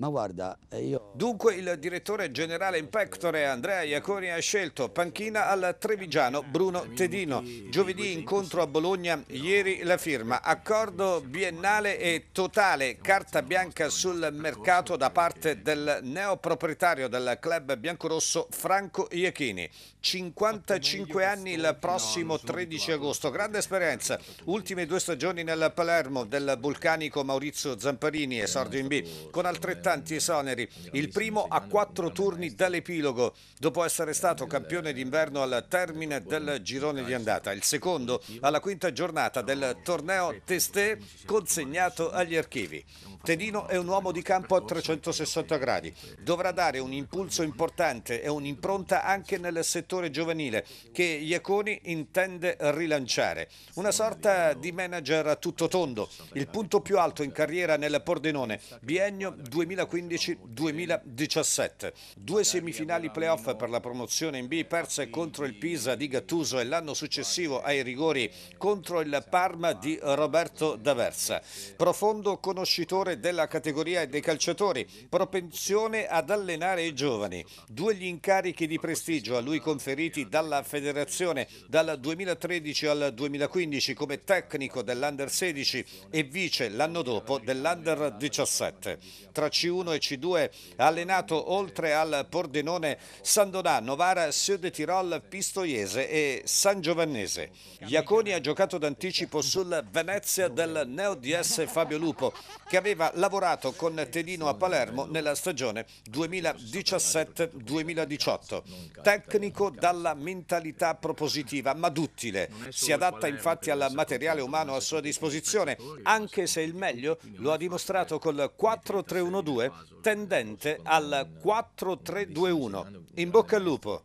Ma guarda, eh, io... Dunque il direttore generale Impectore Andrea Iaconi ha scelto panchina al Trevigiano Bruno Tedino. Giovedì incontro a Bologna, ieri la firma. Accordo biennale e totale, carta bianca sul mercato da parte del neoproprietario del club biancorosso Franco Iachini. 55 anni il prossimo 13 agosto. Grande esperienza. Ultime due stagioni nel Palermo del vulcanico Maurizio Zamparini, esordio in B, con altrettante importanti esoneri. Il primo a quattro turni dall'epilogo, dopo essere eh, stato eh, campione eh, d'inverno al termine del girone di andata. Il secondo alla quinta giornata del torneo Testé, consegnato agli archivi. Tedino è un uomo di campo a 360 gradi. Dovrà dare un impulso importante e un'impronta anche nel settore giovanile che Iaconi intende rilanciare. Una sorta di manager a tutto tondo. Il punto più alto in carriera nel Pordenone, biennio 2000 2015-2017. Due semifinali playoff per la promozione in B perse contro il Pisa di Gattuso e l'anno successivo ai rigori contro il Parma di Roberto D'Aversa. Profondo conoscitore della categoria e dei calciatori, propensione ad allenare i giovani. Due gli incarichi di prestigio a lui conferiti dalla federazione dal 2013 al 2015 come tecnico dell'Under 16 e vice l'anno dopo dell'Under 17. Tra c1 e C2 ha allenato oltre al Pordenone San Donà, Novara, Sud Tirol, Pistoiese e San Giovannese. Iaconi ha giocato d'anticipo sul Venezia del neo DS Fabio Lupo che aveva lavorato con Tedino a Palermo nella stagione 2017-2018. Tecnico dalla mentalità propositiva ma duttile, si adatta infatti al materiale umano a sua disposizione anche se il meglio lo ha dimostrato col 4-3-1-2 2 tendente al 4-3-2-1. In bocca al lupo.